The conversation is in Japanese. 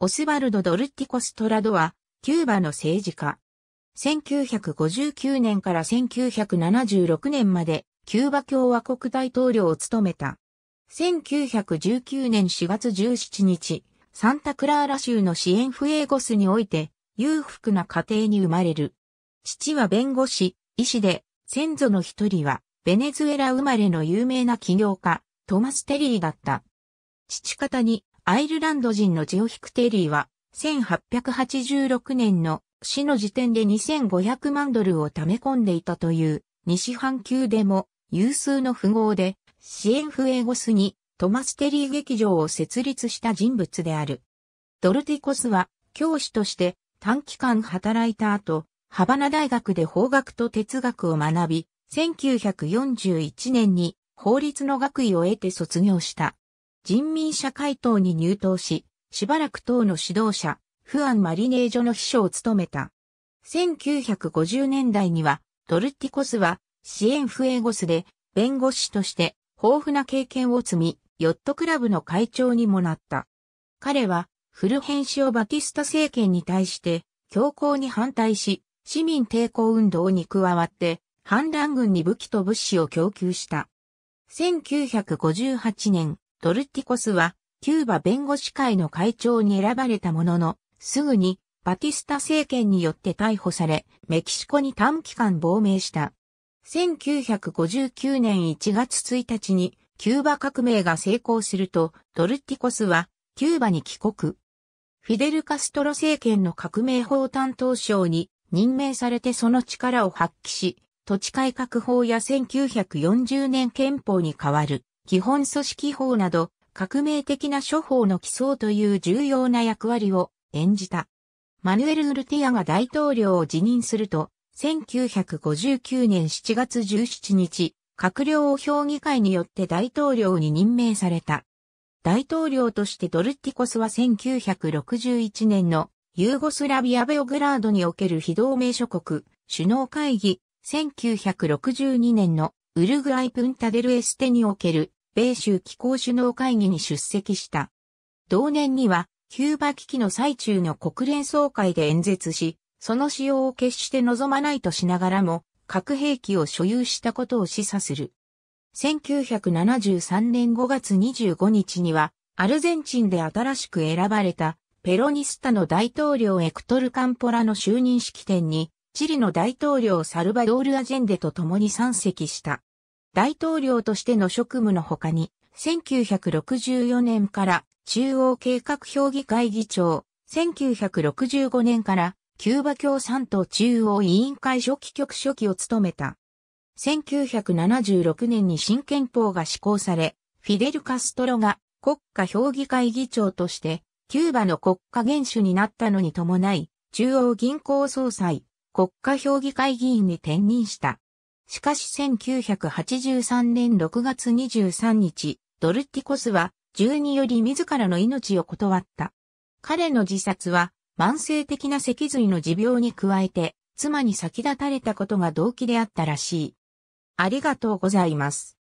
オスバルド・ドルティコ・ストラドは、キューバの政治家。1959年から1976年まで、キューバ共和国大統領を務めた。1919年4月17日、サンタクラーラ州の支援フエーゴスにおいて、裕福な家庭に生まれる。父は弁護士、医師で、先祖の一人は、ベネズエラ生まれの有名な起業家、トマス・テリーだった。父方にアイルランド人のジオヒクテリーは、1886年の死の時点で2500万ドルを貯め込んでいたという、西半球でも有数の富豪で、支援フエゴスにトマステリー劇場を設立した人物である。ドルティコスは教師として短期間働いた後、ハバナ大学で法学と哲学を学び、1941年に法律の学位を得て卒業した。人民社会党に入党し、しばらく党の指導者、フアン・マリネージョの秘書を務めた。1950年代には、トルティコスは、支援フエゴスで、弁護士として、豊富な経験を積み、ヨットクラブの会長にもなった。彼は、フルヘンシオ・バティスタ政権に対して、強硬に反対し、市民抵抗運動に加わって、反乱軍に武器と物資を供給した。1958年、トルティコスは、キューバ弁護士会の会長に選ばれたものの、すぐに、バティスタ政権によって逮捕され、メキシコに短期間亡命した。1959年1月1日に、キューバ革命が成功すると、トルティコスは、キューバに帰国。フィデル・カストロ政権の革命法担当省に任命されてその力を発揮し、土地改革法や1940年憲法に変わる基本組織法など、革命的な処方の基礎という重要な役割を演じた。マヌエル・ウルティアが大統領を辞任すると、1959年7月17日、閣僚を評議会によって大統領に任命された。大統領としてドルティコスは1961年のユーゴスラビアベオグラードにおける非同盟諸国首脳会議1962年のウルグアイプンタデルエステにおける米州気候首脳会議に出席した。同年には、キューバ危機の最中の国連総会で演説し、その使用を決して望まないとしながらも、核兵器を所有したことを示唆する。1973年5月25日には、アルゼンチンで新しく選ばれたペロニスタの大統領エクトル・カンポラの就任式典に、チリの大統領サルバドール・アジェンデと共に参席した。大統領としての職務の他に、1964年から中央計画評議会議長、1965年からキューバ共産党中央委員会初期局初期を務めた。1976年に新憲法が施行され、フィデル・カストロが国家評議会議長として、キューバの国家元首になったのに伴い、中央銀行総裁、国家評議会議員に転任した。しかし1983年6月23日、ドルティコスは、銃により自らの命を断った。彼の自殺は、慢性的な脊髄の持病に加えて、妻に先立たれたことが動機であったらしい。ありがとうございます。